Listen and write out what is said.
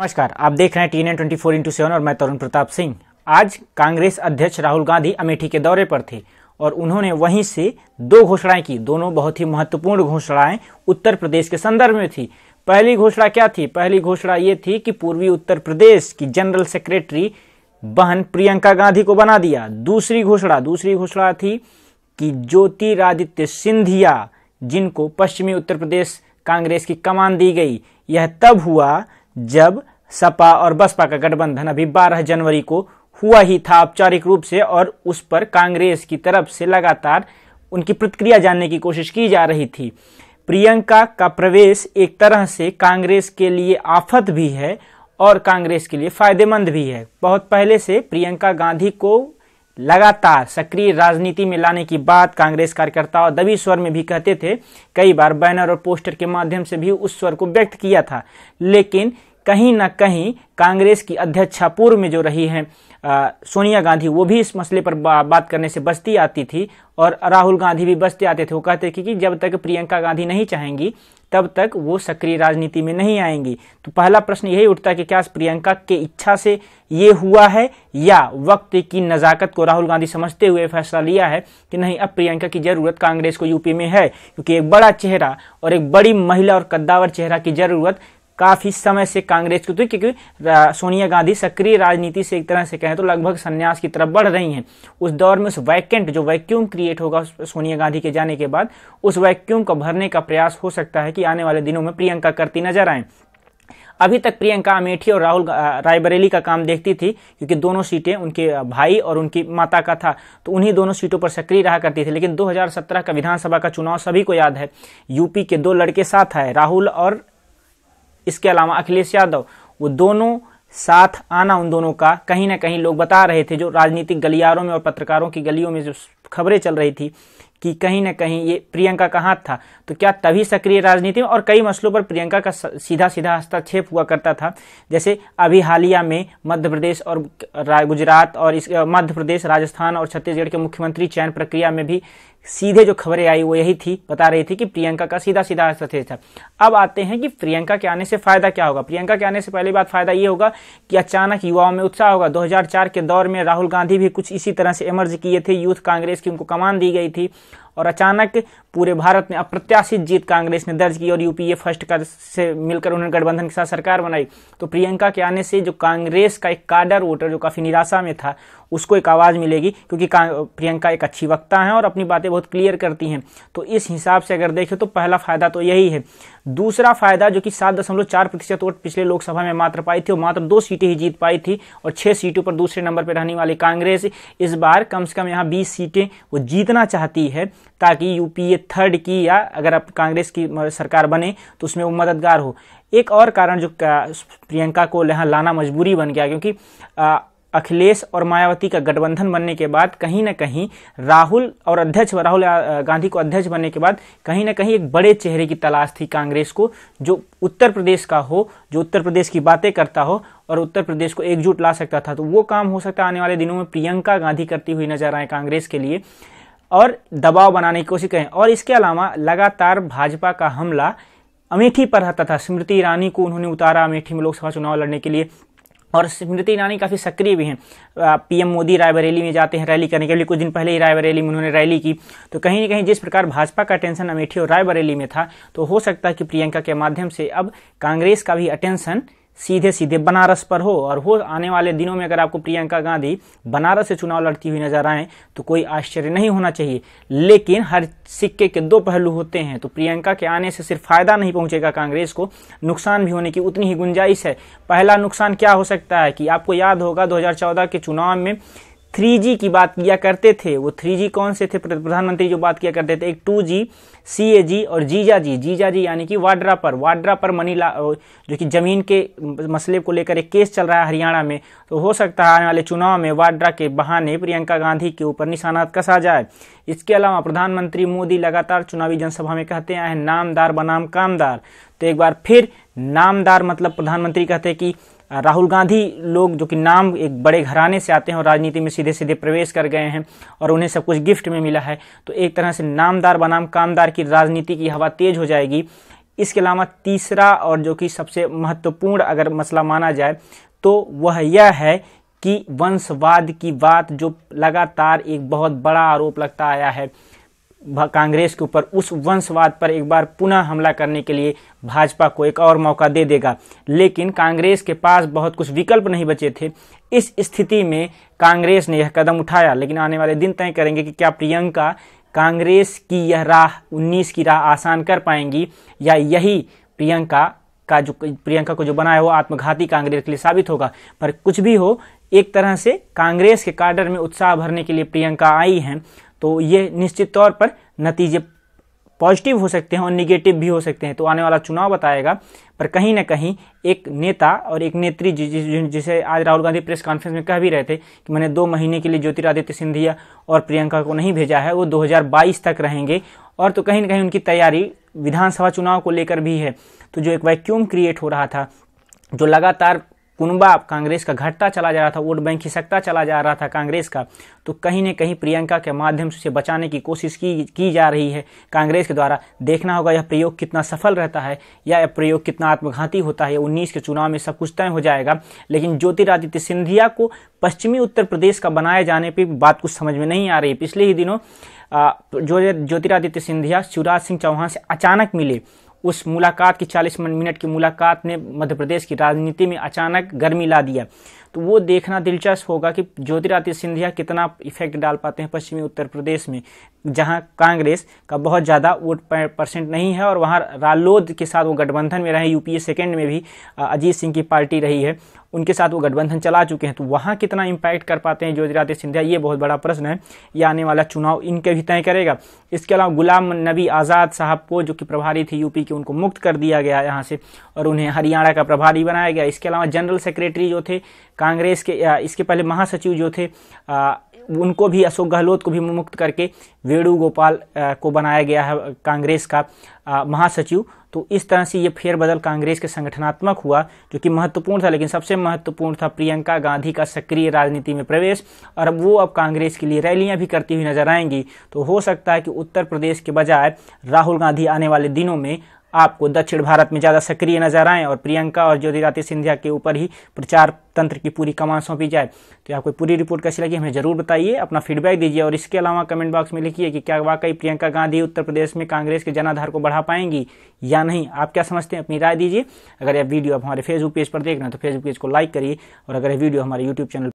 नमस्कार आप देख रहे हैं T N twenty four into seven और मैं तरुण प्रताप सिंह आज कांग्रेस अध्यक्ष राहुल गांधी अमेठी के दौरे पर थे और उन्होंने वहीं से दो घोषणाएं की दोनों बहुत ही महत्वपूर्ण घोषणाएं उत्तर प्रदेश के संदर्भ में थी पहली घोषणा क्या थी पहली घोषणा ये थी कि पूर्वी उत्तर प्रदेश की जनरल सेक्रेटरी बहन प्रियंका गांधी को बना दिया दूसरी घोषणा दूसरी घोषणा थी कि ज्योतिरादित्य सिंधिया जिनको पश्चिमी उत्तर प्रदेश कांग्रेस की कमान दी गई यह तब हुआ जब सपा और बसपा का गठबंधन अभी 12 जनवरी को हुआ ही था औपचारिक रूप से और उस पर कांग्रेस की तरफ से लगातार उनकी प्रतिक्रिया जानने की कोशिश की जा रही थी प्रियंका का प्रवेश एक तरह से कांग्रेस के लिए आफत भी है और कांग्रेस के लिए फायदेमंद भी है बहुत पहले से प्रियंका गांधी को लगातार सक्रिय राजनीति में लाने की बात कांग्रेस कार्यकर्ता और दबी स्वर में भी कहते थे कई बार बैनर और पोस्टर के माध्यम से भी उस स्वर को व्यक्त किया था लेकिन कहीं ना कहीं कांग्रेस की अध्यक्षा पूर्व में जो रही है सोनिया गांधी वो भी इस मसले पर बा, बात करने से बचती आती थी और राहुल गांधी भी बचते आते थे वो कहते थे कि जब तक प्रियंका गांधी नहीं चाहेंगी तब तक वो सक्रिय राजनीति में नहीं आएंगी तो पहला प्रश्न यही उठता है कि क्या प्रियंका के इच्छा से ये हुआ है या वक्त की नज़ाकत को राहुल गांधी समझते हुए फैसला लिया है कि नहीं अब प्रियंका की ज़रूरत कांग्रेस को यूपी में है क्योंकि एक बड़ा चेहरा और एक बड़ी महिला और कद्दावर चेहरा की ज़रूरत काफी समय से कांग्रेस को थी क्योंकि सोनिया गांधी सक्रिय राजनीति से एक तरह से कहें तो लगभग संन्यास की तरफ बढ़ रही हैं उस दौर में उस वैकेंट जो वैक्यूम क्रिएट होगा सोनिया गांधी के जाने के बाद उस वैक्यूम को भरने का प्रयास हो सकता है कि आने वाले दिनों में प्रियंका करती नजर आए अभी तक प्रियंका अमेठी और राहुल रायबरेली का काम देखती थी क्योंकि दोनों सीटें उनके भाई और उनकी माता का था तो उन्हीं दोनों सीटों पर सक्रिय रहा करती थी लेकिन 2017 का विधानसभा का चुनाव सभी को याद है यूपी के दो लड़के साथ आए राहुल और इसके अलावा अखिलेश यादव वो दोनों साथ आना उन दोनों का कहीं ना कहीं लोग बता रहे थे जो राजनीतिक गलियारों में और पत्रकारों की गलियों में जो खबरें चल रही थी कि कहीं ना कहीं ये प्रियंका का हाथ था तो क्या तभी सक्रिय राजनीति में और कई मसलों पर प्रियंका का सीधा सीधा हस्तक्षेप हुआ करता था जैसे अभी हालिया में मध्य प्रदेश और गुजरात और इस मध्य प्रदेश राजस्थान और छत्तीसगढ़ के मुख्यमंत्री चयन प्रक्रिया में भी सीधे जो खबरें आई वो यही थी बता रही थी कि प्रियंका का सीधा सीधा सत्य था अब आते हैं कि प्रियंका के आने से फायदा क्या होगा प्रियंका के आने से पहली बात फायदा ये होगा कि अचानक युवाओं में उत्साह होगा 2004 के दौर में राहुल गांधी भी कुछ इसी तरह से इमर्ज किए थे यूथ कांग्रेस की उनको कमान दी गई थी और अचानक पूरे भारत में अप्रत्याशित जीत कांग्रेस ने दर्ज की और यूपीए फर्स्ट का से मिलकर उन्होंने गठबंधन के साथ सरकार बनाई तो प्रियंका के आने से जो कांग्रेस का एक काडर वोटर जो काफ़ी निराशा में था उसको एक आवाज़ मिलेगी क्योंकि प्रियंका एक अच्छी वक्ता है और अपनी बातें बहुत क्लियर करती हैं तो इस हिसाब से अगर देखें तो पहला फ़ायदा तो यही है दूसरा फायदा जो कि सात दशमलव चार प्रतिशत वोट पिछले लोकसभा में मात्र पाई थी और मात्र दो सीटें ही जीत पाई थी और छह सीटों पर दूसरे नंबर पर रहने वाली कांग्रेस इस बार कम से कम यहाँ बीस सीटें वो जीतना चाहती है ताकि यूपीए थर्ड की या अगर आप कांग्रेस की सरकार बने तो उसमें वो मददगार हो एक और कारण जो प्रियंका को यहाँ लाना मजबूरी बन गया क्योंकि आ, अखिलेश और मायावती का गठबंधन बनने के बाद कहीं ना कहीं राहुल और अध्यक्ष राहुल गांधी को अध्यक्ष बनने के बाद कहीं ना कहीं एक बड़े चेहरे की तलाश थी कांग्रेस को जो उत्तर प्रदेश का हो जो उत्तर प्रदेश की बातें करता हो और उत्तर प्रदेश को एकजुट ला सकता था तो वो काम हो सकता है आने वाले दिनों में प्रियंका गांधी करती हुई नजर आए कांग्रेस के लिए और दबाव बनाने की कोशिश करें और इसके अलावा लगातार भाजपा का हमला अमेठी पर रहता था स्मृति ईरानी को उन्होंने उतारा अमेठी में लोकसभा चुनाव लड़ने के लिए और स्मृति ईरानी काफ़ी सक्रिय भी हैं पीएम मोदी रायबरेली में जाते हैं रैली करने के लिए कुछ दिन पहले ही रायबरेली में उन्होंने रैली की तो कहीं ना कहीं जिस प्रकार भाजपा का अटेंशन अमेठी और रायबरेली में था तो हो सकता है कि प्रियंका के माध्यम से अब कांग्रेस का भी अटेंशन सीधे सीधे बनारस पर हो और हो आने वाले दिनों में अगर आपको प्रियंका गांधी बनारस से चुनाव लड़ती हुई नजर आए तो कोई आश्चर्य नहीं होना चाहिए लेकिन हर सिक्के के दो पहलू होते हैं तो प्रियंका के आने से सिर्फ फायदा नहीं पहुंचेगा कांग्रेस को नुकसान भी होने की उतनी ही गुंजाइश है पहला नुकसान क्या हो सकता है कि आपको याद होगा दो के चुनाव में थ्री की बात किया करते थे वो थ्री कौन से थे प्रधानमंत्री जो बात किया करते थे एक टू जी सी ए जी और जीजा जी जीजा जी यानी कि वाड्रा पर वाड्रा पर मनी ला जो कि ज़मीन के मसले को लेकर एक केस चल रहा है हरियाणा में तो हो सकता है आने वाले चुनाव में वाड्रा के बहाने प्रियंका गांधी के ऊपर निशाना कसा जाए इसके अलावा प्रधानमंत्री मोदी लगातार चुनावी जनसभा में कहते आए हैं नामदार बनाम कामदार तो एक बार फिर नामदार मतलब प्रधानमंत्री कहते हैं कि राहुल गांधी लोग जो कि नाम एक बड़े घराने से आते हैं और राजनीति में सीधे सीधे प्रवेश कर गए हैं और उन्हें सब कुछ गिफ्ट में मिला है तो एक तरह से नामदार बनाम कामदार की राजनीति की हवा तेज हो जाएगी इसके अलावा तीसरा और जो कि सबसे महत्वपूर्ण अगर मसला माना जाए तो वह यह है कि वंशवाद की बात जो लगातार एक बहुत बड़ा आरोप लगता आया है कांग्रेस के ऊपर उस वंशवाद पर एक बार पुनः हमला करने के लिए भाजपा को एक और मौका दे देगा लेकिन कांग्रेस के पास बहुत कुछ विकल्प नहीं बचे थे इस स्थिति में कांग्रेस ने यह कदम उठाया लेकिन आने वाले दिन तय करेंगे कि क्या प्रियंका कांग्रेस की यह राह उन्नीस की राह आसान कर पाएंगी या यही प्रियंका का जो प्रियंका को जो बनाया वो आत्मघाती कांग्रेस के लिए साबित होगा पर कुछ भी हो एक तरह से कांग्रेस के काडर में उत्साह भरने के लिए प्रियंका आई हैं तो ये निश्चित तौर पर नतीजे पॉजिटिव हो सकते हैं और निगेटिव भी हो सकते हैं तो आने वाला चुनाव बताएगा पर कहीं ना कहीं एक नेता और एक नेत्री जिसे आज राहुल गांधी प्रेस कॉन्फ्रेंस में कह भी रहे थे कि मैंने दो महीने के लिए ज्योतिरादित्य सिंधिया और प्रियंका को नहीं भेजा है वो 2022 तक रहेंगे और तो कहीं ना कहीं उनकी तैयारी विधानसभा चुनाव को लेकर भी है तो जो एक वैक्यूम क्रिएट हो रहा था जो लगातार कुनबा कांग्रेस का घटता चला जा रहा था वोट बैंक खिसकता चला जा रहा था कांग्रेस का तो कहीं ना कहीं प्रियंका के माध्यम से बचाने की कोशिश की की जा रही है कांग्रेस के द्वारा देखना होगा यह प्रयोग कितना सफल रहता है या यह प्रयोग कितना आत्मघाती होता है उन्नीस के चुनाव में सब कुछ तय हो जाएगा लेकिन ज्योतिरादित्य सिंधिया को पश्चिमी उत्तर प्रदेश का बनाए जाने पर बात कुछ समझ में नहीं आ रही पिछले ही दिनों जो ज्योतिरादित्य सिंधिया शिवराज सिंह चौहान से अचानक मिले उस मुलाकात की 40 मिनट की मुलाकात ने मध्य प्रदेश की राजनीति में अचानक गर्मी ला दिया तो वो देखना दिलचस्प होगा कि ज्योतिरादित्य सिंधिया कितना इफेक्ट डाल पाते हैं पश्चिमी उत्तर प्रदेश में जहां कांग्रेस का बहुत ज़्यादा वोट परसेंट नहीं है और वहां रालोद के साथ वो गठबंधन में रहे यूपीए सेकेंड में भी अजीत सिंह की पार्टी रही है उनके साथ वो गठबंधन चला चुके हैं तो वहाँ कितना इम्पैक्ट कर पाते हैं ज्योतिरादित्य सिंधिया ये बहुत बड़ा प्रश्न है ये आने वाला चुनाव इनके भी तय करेगा इसके अलावा गुलाम नबी आज़ाद साहब को जो कि प्रभारी थे यूपी के उनको मुक्त कर दिया गया यहाँ से और उन्हें हरियाणा का प्रभारी बनाया गया इसके अलावा जनरल सेक्रेटरी जो थे कांग्रेस के इसके पहले महासचिव जो थे उनको भी अशोक गहलोत को भी मुक्त करके वेणुगोपाल को बनाया गया है कांग्रेस का महासचिव तो इस तरह से ये फेरबदल कांग्रेस के संगठनात्मक हुआ जो कि महत्वपूर्ण था लेकिन सबसे महत्वपूर्ण था प्रियंका गांधी का सक्रिय राजनीति में प्रवेश और वो अब कांग्रेस के लिए रैलियां भी करती हुई नजर आएंगी तो हो सकता है कि उत्तर प्रदेश के बजाय राहुल गांधी आने वाले दिनों में आपको दक्षिण भारत में ज़्यादा सक्रिय नजर आए और प्रियंका और ज्योतिरादित्य सिंधिया के ऊपर ही प्रचार तंत्र की पूरी कमान सौंपी जाए तो आपको पूरी रिपोर्ट कैसी लगी हमें ज़रूर बताइए अपना फीडबैक दीजिए और इसके अलावा कमेंट बॉक्स में लिखिए कि क्या वाकई प्रियंका गांधी उत्तर प्रदेश में कांग्रेस के जनाधार को बढ़ा पाएंगी या नहीं आप क्या समझते हैं अपनी राय दीजिए अगर यह वीडियो आप हमारे फेसबुक पेज पर देख रहे हैं तो फेसबुक पेज को लाइक करिए और अगर यह वीडियो हमारे यूट्यूब चैनल